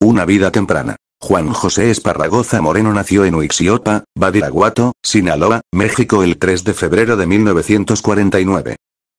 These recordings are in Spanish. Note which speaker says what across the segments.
Speaker 1: Una vida temprana. Juan José Esparragoza Moreno nació en Uixiopa, Badiraguato, Sinaloa, México el 3 de febrero de 1949.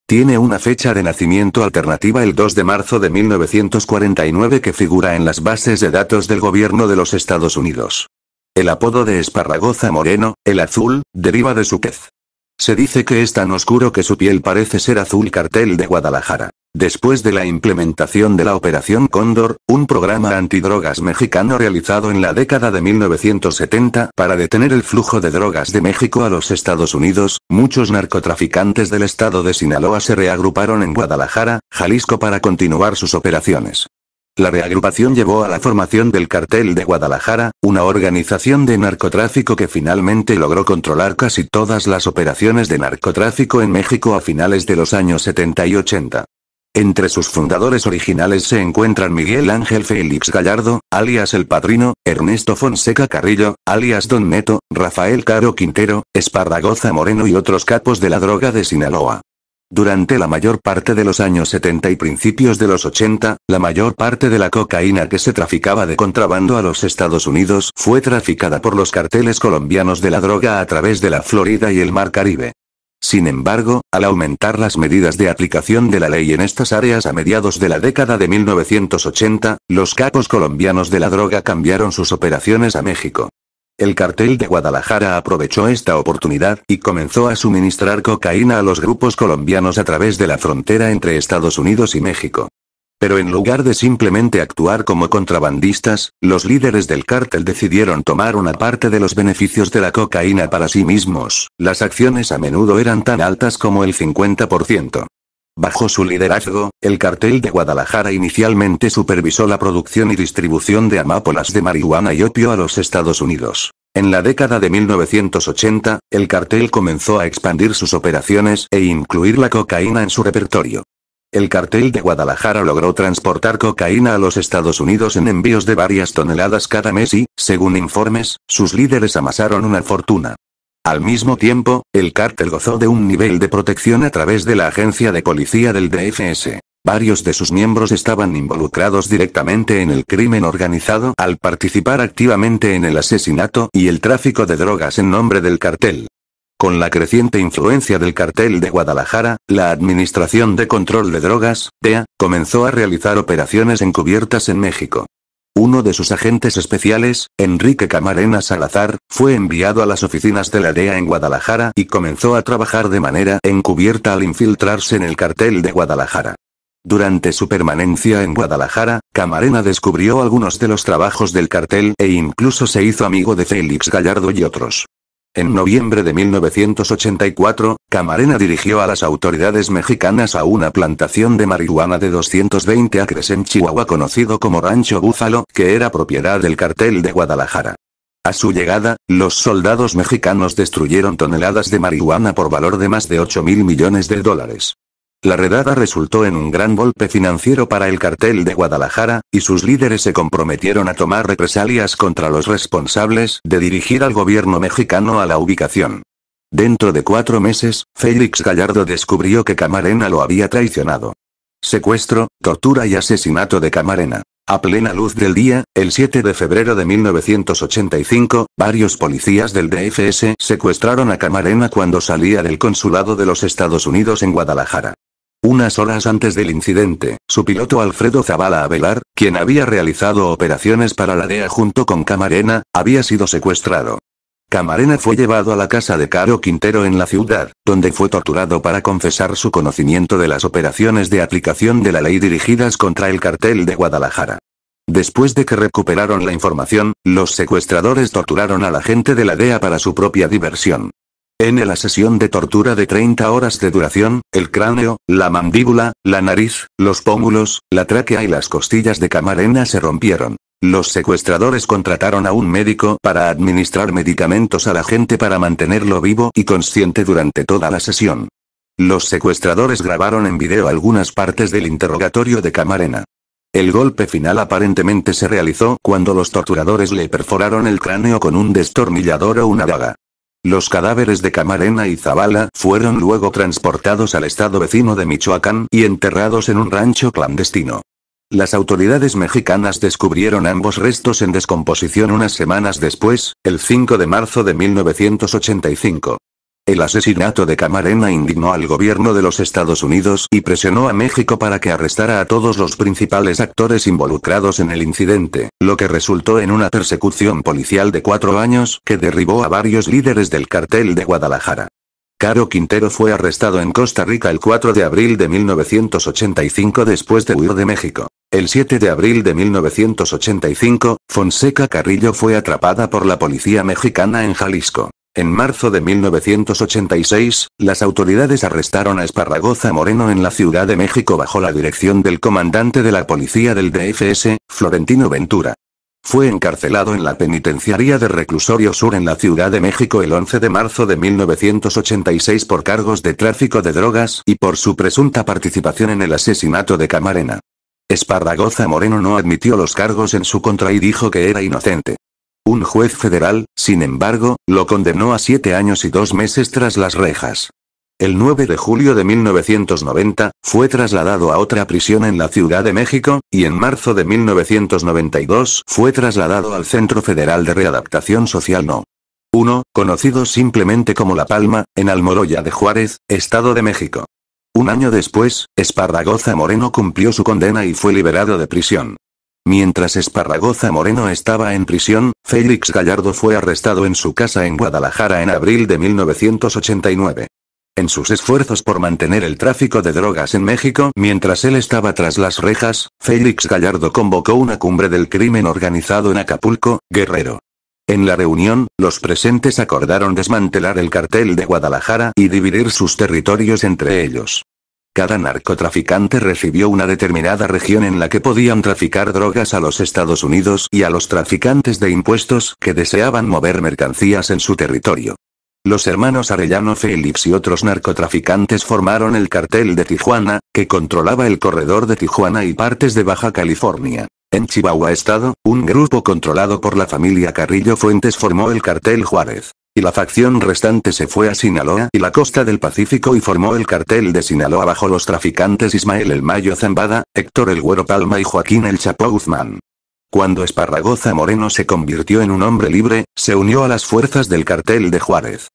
Speaker 1: Tiene una fecha de nacimiento alternativa el 2 de marzo de 1949 que figura en las bases de datos del gobierno de los Estados Unidos. El apodo de Esparragoza Moreno, el azul, deriva de su tez. Se dice que es tan oscuro que su piel parece ser azul cartel de Guadalajara. Después de la implementación de la Operación Cóndor, un programa antidrogas mexicano realizado en la década de 1970 para detener el flujo de drogas de México a los Estados Unidos, muchos narcotraficantes del estado de Sinaloa se reagruparon en Guadalajara, Jalisco para continuar sus operaciones. La reagrupación llevó a la formación del Cartel de Guadalajara, una organización de narcotráfico que finalmente logró controlar casi todas las operaciones de narcotráfico en México a finales de los años 70 y 80. Entre sus fundadores originales se encuentran Miguel Ángel Félix Gallardo, alias El Padrino, Ernesto Fonseca Carrillo, alias Don Neto, Rafael Caro Quintero, Espardagoza Moreno y otros capos de la droga de Sinaloa. Durante la mayor parte de los años 70 y principios de los 80, la mayor parte de la cocaína que se traficaba de contrabando a los Estados Unidos fue traficada por los carteles colombianos de la droga a través de la Florida y el Mar Caribe. Sin embargo, al aumentar las medidas de aplicación de la ley en estas áreas a mediados de la década de 1980, los capos colombianos de la droga cambiaron sus operaciones a México. El cartel de Guadalajara aprovechó esta oportunidad y comenzó a suministrar cocaína a los grupos colombianos a través de la frontera entre Estados Unidos y México. Pero en lugar de simplemente actuar como contrabandistas, los líderes del cártel decidieron tomar una parte de los beneficios de la cocaína para sí mismos. Las acciones a menudo eran tan altas como el 50%. Bajo su liderazgo, el cartel de Guadalajara inicialmente supervisó la producción y distribución de amápolas de marihuana y opio a los Estados Unidos. En la década de 1980, el cartel comenzó a expandir sus operaciones e incluir la cocaína en su repertorio. El cartel de Guadalajara logró transportar cocaína a los Estados Unidos en envíos de varias toneladas cada mes y, según informes, sus líderes amasaron una fortuna. Al mismo tiempo, el cártel gozó de un nivel de protección a través de la agencia de policía del DFS. Varios de sus miembros estaban involucrados directamente en el crimen organizado al participar activamente en el asesinato y el tráfico de drogas en nombre del cartel. Con la creciente influencia del cartel de Guadalajara, la Administración de Control de Drogas, DEA, comenzó a realizar operaciones encubiertas en México. Uno de sus agentes especiales, Enrique Camarena Salazar, fue enviado a las oficinas de la DEA en Guadalajara y comenzó a trabajar de manera encubierta al infiltrarse en el cartel de Guadalajara. Durante su permanencia en Guadalajara, Camarena descubrió algunos de los trabajos del cartel e incluso se hizo amigo de Félix Gallardo y otros. En noviembre de 1984, Camarena dirigió a las autoridades mexicanas a una plantación de marihuana de 220 acres en Chihuahua conocido como Rancho Búfalo, que era propiedad del cartel de Guadalajara. A su llegada, los soldados mexicanos destruyeron toneladas de marihuana por valor de más de 8 mil millones de dólares. La redada resultó en un gran golpe financiero para el cartel de Guadalajara, y sus líderes se comprometieron a tomar represalias contra los responsables de dirigir al gobierno mexicano a la ubicación. Dentro de cuatro meses, Félix Gallardo descubrió que Camarena lo había traicionado. Secuestro, tortura y asesinato de Camarena. A plena luz del día, el 7 de febrero de 1985, varios policías del DFS secuestraron a Camarena cuando salía del consulado de los Estados Unidos en Guadalajara. Unas horas antes del incidente, su piloto Alfredo Zavala Avelar, quien había realizado operaciones para la DEA junto con Camarena, había sido secuestrado. Camarena fue llevado a la casa de Caro Quintero en la ciudad, donde fue torturado para confesar su conocimiento de las operaciones de aplicación de la ley dirigidas contra el cartel de Guadalajara. Después de que recuperaron la información, los secuestradores torturaron a la gente de la DEA para su propia diversión. En la sesión de tortura de 30 horas de duración, el cráneo, la mandíbula, la nariz, los pómulos, la tráquea y las costillas de Camarena se rompieron. Los secuestradores contrataron a un médico para administrar medicamentos a la gente para mantenerlo vivo y consciente durante toda la sesión. Los secuestradores grabaron en video algunas partes del interrogatorio de Camarena. El golpe final aparentemente se realizó cuando los torturadores le perforaron el cráneo con un destornillador o una daga. Los cadáveres de Camarena y Zabala fueron luego transportados al estado vecino de Michoacán y enterrados en un rancho clandestino. Las autoridades mexicanas descubrieron ambos restos en descomposición unas semanas después, el 5 de marzo de 1985. El asesinato de Camarena indignó al gobierno de los Estados Unidos y presionó a México para que arrestara a todos los principales actores involucrados en el incidente, lo que resultó en una persecución policial de cuatro años que derribó a varios líderes del cartel de Guadalajara. Caro Quintero fue arrestado en Costa Rica el 4 de abril de 1985 después de huir de México. El 7 de abril de 1985, Fonseca Carrillo fue atrapada por la policía mexicana en Jalisco. En marzo de 1986, las autoridades arrestaron a Esparragoza Moreno en la Ciudad de México bajo la dirección del comandante de la policía del DFS, Florentino Ventura. Fue encarcelado en la penitenciaría de Reclusorio Sur en la Ciudad de México el 11 de marzo de 1986 por cargos de tráfico de drogas y por su presunta participación en el asesinato de Camarena. Esparragoza Moreno no admitió los cargos en su contra y dijo que era inocente. Un juez federal, sin embargo, lo condenó a siete años y dos meses tras las rejas. El 9 de julio de 1990, fue trasladado a otra prisión en la Ciudad de México, y en marzo de 1992 fue trasladado al Centro Federal de Readaptación Social No. 1, conocido simplemente como La Palma, en Almoroya de Juárez, Estado de México. Un año después, Esparragoza Moreno cumplió su condena y fue liberado de prisión. Mientras Esparragoza Moreno estaba en prisión, Félix Gallardo fue arrestado en su casa en Guadalajara en abril de 1989. En sus esfuerzos por mantener el tráfico de drogas en México, mientras él estaba tras las rejas, Félix Gallardo convocó una cumbre del crimen organizado en Acapulco, Guerrero. En la reunión, los presentes acordaron desmantelar el cartel de Guadalajara y dividir sus territorios entre ellos. Cada narcotraficante recibió una determinada región en la que podían traficar drogas a los Estados Unidos y a los traficantes de impuestos que deseaban mover mercancías en su territorio. Los hermanos Arellano Félix y otros narcotraficantes formaron el cartel de Tijuana, que controlaba el corredor de Tijuana y partes de Baja California. En Chihuahua Estado, un grupo controlado por la familia Carrillo Fuentes formó el cartel Juárez la facción restante se fue a Sinaloa y la costa del Pacífico y formó el cartel de Sinaloa bajo los traficantes Ismael El Mayo Zambada, Héctor El Güero Palma y Joaquín El Chapo Guzmán. Cuando Esparragoza Moreno se convirtió en un hombre libre, se unió a las fuerzas del cartel de Juárez.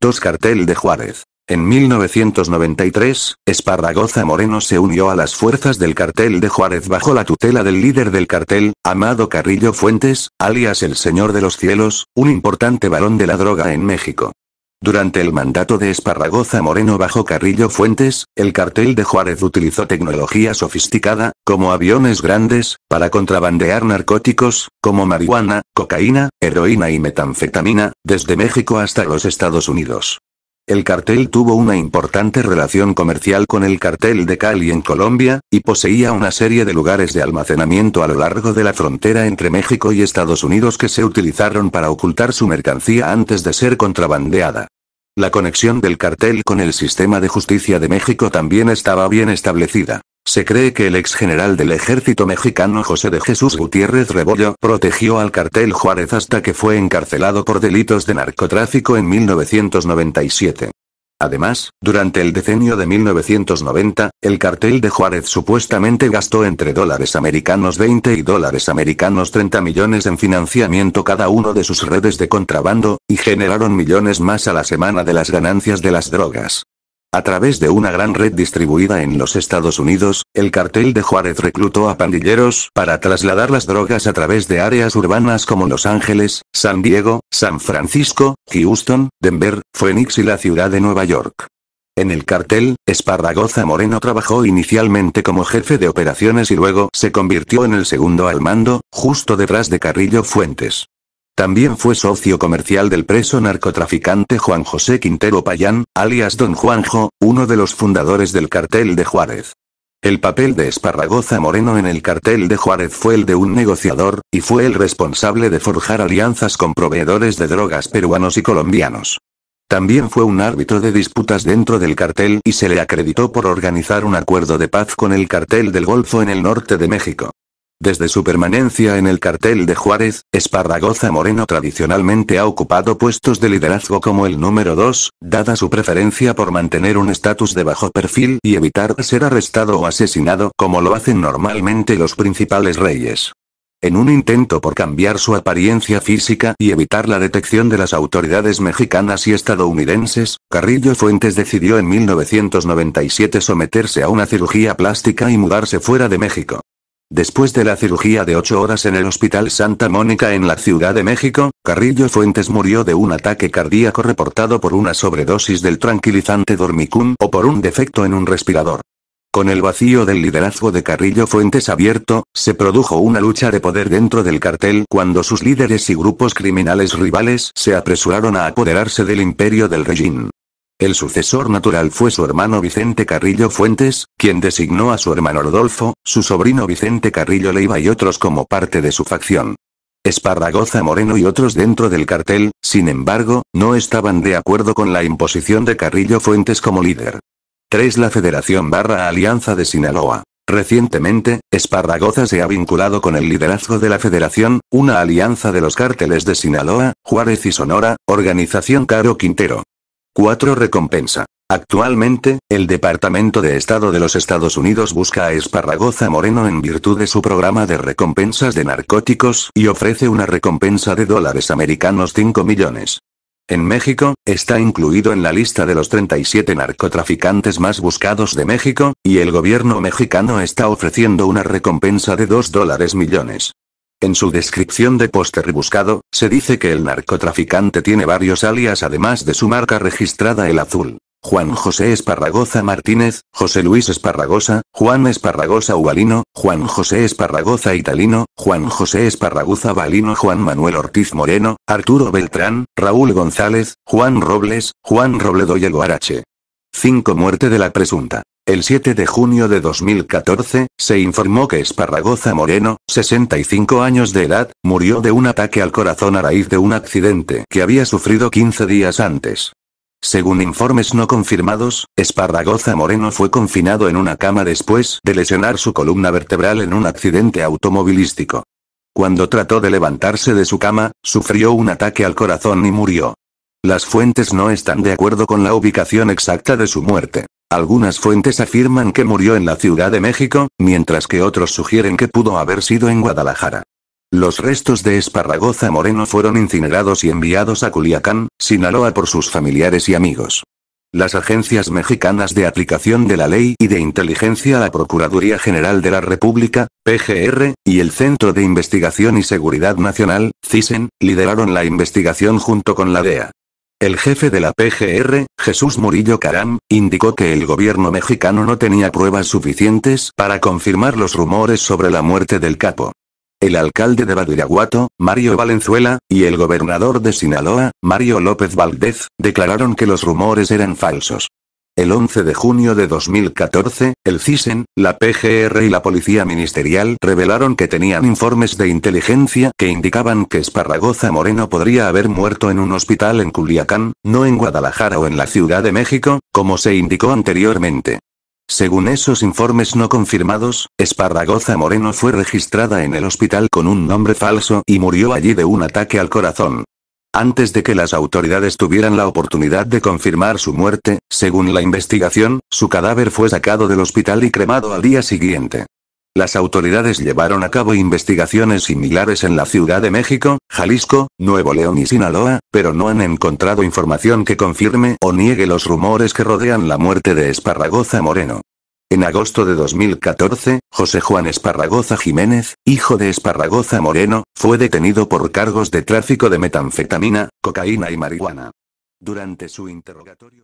Speaker 1: Dos cartel de Juárez. En 1993, Esparragoza Moreno se unió a las fuerzas del cartel de Juárez bajo la tutela del líder del cartel, Amado Carrillo Fuentes, alias el Señor de los Cielos, un importante varón de la droga en México. Durante el mandato de Esparragoza Moreno bajo Carrillo Fuentes, el cartel de Juárez utilizó tecnología sofisticada, como aviones grandes, para contrabandear narcóticos, como marihuana, cocaína, heroína y metanfetamina, desde México hasta los Estados Unidos. El cartel tuvo una importante relación comercial con el cartel de Cali en Colombia, y poseía una serie de lugares de almacenamiento a lo largo de la frontera entre México y Estados Unidos que se utilizaron para ocultar su mercancía antes de ser contrabandeada. La conexión del cartel con el sistema de justicia de México también estaba bien establecida. Se cree que el ex general del ejército mexicano José de Jesús Gutiérrez Rebollo protegió al cartel Juárez hasta que fue encarcelado por delitos de narcotráfico en 1997. Además, durante el decenio de 1990, el cartel de Juárez supuestamente gastó entre dólares americanos 20 y dólares americanos 30 millones en financiamiento cada uno de sus redes de contrabando, y generaron millones más a la semana de las ganancias de las drogas. A través de una gran red distribuida en los Estados Unidos, el cartel de Juárez reclutó a pandilleros para trasladar las drogas a través de áreas urbanas como Los Ángeles, San Diego, San Francisco, Houston, Denver, Phoenix y la ciudad de Nueva York. En el cartel, Esparragoza Moreno trabajó inicialmente como jefe de operaciones y luego se convirtió en el segundo al mando, justo detrás de Carrillo Fuentes. También fue socio comercial del preso narcotraficante Juan José Quintero Payán, alias Don Juanjo, uno de los fundadores del cartel de Juárez. El papel de Esparragoza Moreno en el cartel de Juárez fue el de un negociador, y fue el responsable de forjar alianzas con proveedores de drogas peruanos y colombianos. También fue un árbitro de disputas dentro del cartel y se le acreditó por organizar un acuerdo de paz con el cartel del Golfo en el norte de México. Desde su permanencia en el cartel de Juárez, Esparragoza Moreno tradicionalmente ha ocupado puestos de liderazgo como el número 2, dada su preferencia por mantener un estatus de bajo perfil y evitar ser arrestado o asesinado como lo hacen normalmente los principales reyes. En un intento por cambiar su apariencia física y evitar la detección de las autoridades mexicanas y estadounidenses, Carrillo Fuentes decidió en 1997 someterse a una cirugía plástica y mudarse fuera de México. Después de la cirugía de 8 horas en el Hospital Santa Mónica en la Ciudad de México, Carrillo Fuentes murió de un ataque cardíaco reportado por una sobredosis del tranquilizante Dormicum o por un defecto en un respirador. Con el vacío del liderazgo de Carrillo Fuentes abierto, se produjo una lucha de poder dentro del cartel cuando sus líderes y grupos criminales rivales se apresuraron a apoderarse del imperio del régimen. El sucesor natural fue su hermano Vicente Carrillo Fuentes, quien designó a su hermano Rodolfo, su sobrino Vicente Carrillo Leiva y otros como parte de su facción. Esparragoza Moreno y otros dentro del cartel, sin embargo, no estaban de acuerdo con la imposición de Carrillo Fuentes como líder. 3. La Federación barra Alianza de Sinaloa. Recientemente, Esparragoza se ha vinculado con el liderazgo de la Federación, una alianza de los cárteles de Sinaloa, Juárez y Sonora, organización Caro Quintero. 4. Recompensa. Actualmente, el Departamento de Estado de los Estados Unidos busca a Esparragoza Moreno en virtud de su programa de recompensas de narcóticos y ofrece una recompensa de dólares americanos 5 millones. En México, está incluido en la lista de los 37 narcotraficantes más buscados de México, y el gobierno mexicano está ofreciendo una recompensa de 2 dólares millones. En su descripción de póster rebuscado, se dice que el narcotraficante tiene varios alias además de su marca registrada el azul. Juan José Esparragoza Martínez, José Luis Esparragoza, Juan Esparragoza Ubalino, Juan José Esparragoza Italino, Juan José Esparragoza Balino, Juan Manuel Ortiz Moreno, Arturo Beltrán, Raúl González, Juan Robles, Juan Robledo y El Guarache. 5. Muerte de la presunta el 7 de junio de 2014, se informó que Esparragoza Moreno, 65 años de edad, murió de un ataque al corazón a raíz de un accidente que había sufrido 15 días antes. Según informes no confirmados, Esparragoza Moreno fue confinado en una cama después de lesionar su columna vertebral en un accidente automovilístico. Cuando trató de levantarse de su cama, sufrió un ataque al corazón y murió. Las fuentes no están de acuerdo con la ubicación exacta de su muerte. Algunas fuentes afirman que murió en la Ciudad de México, mientras que otros sugieren que pudo haber sido en Guadalajara. Los restos de Esparragoza Moreno fueron incinerados y enviados a Culiacán, Sinaloa por sus familiares y amigos. Las agencias mexicanas de aplicación de la ley y de inteligencia la Procuraduría General de la República, PGR, y el Centro de Investigación y Seguridad Nacional, CISEN, lideraron la investigación junto con la DEA. El jefe de la PGR, Jesús Murillo Caram, indicó que el gobierno mexicano no tenía pruebas suficientes para confirmar los rumores sobre la muerte del capo. El alcalde de Badiraguato, Mario Valenzuela, y el gobernador de Sinaloa, Mario López Valdez, declararon que los rumores eran falsos. El 11 de junio de 2014, el CISEN, la PGR y la Policía Ministerial revelaron que tenían informes de inteligencia que indicaban que Esparragoza Moreno podría haber muerto en un hospital en Culiacán, no en Guadalajara o en la Ciudad de México, como se indicó anteriormente. Según esos informes no confirmados, Esparragoza Moreno fue registrada en el hospital con un nombre falso y murió allí de un ataque al corazón. Antes de que las autoridades tuvieran la oportunidad de confirmar su muerte, según la investigación, su cadáver fue sacado del hospital y cremado al día siguiente. Las autoridades llevaron a cabo investigaciones similares en la Ciudad de México, Jalisco, Nuevo León y Sinaloa, pero no han encontrado información que confirme o niegue los rumores que rodean la muerte de Esparragoza Moreno. En agosto de 2014, José Juan Esparragoza Jiménez, hijo de Esparragoza Moreno, fue detenido por cargos de tráfico de metanfetamina, cocaína y marihuana. Durante su interrogatorio,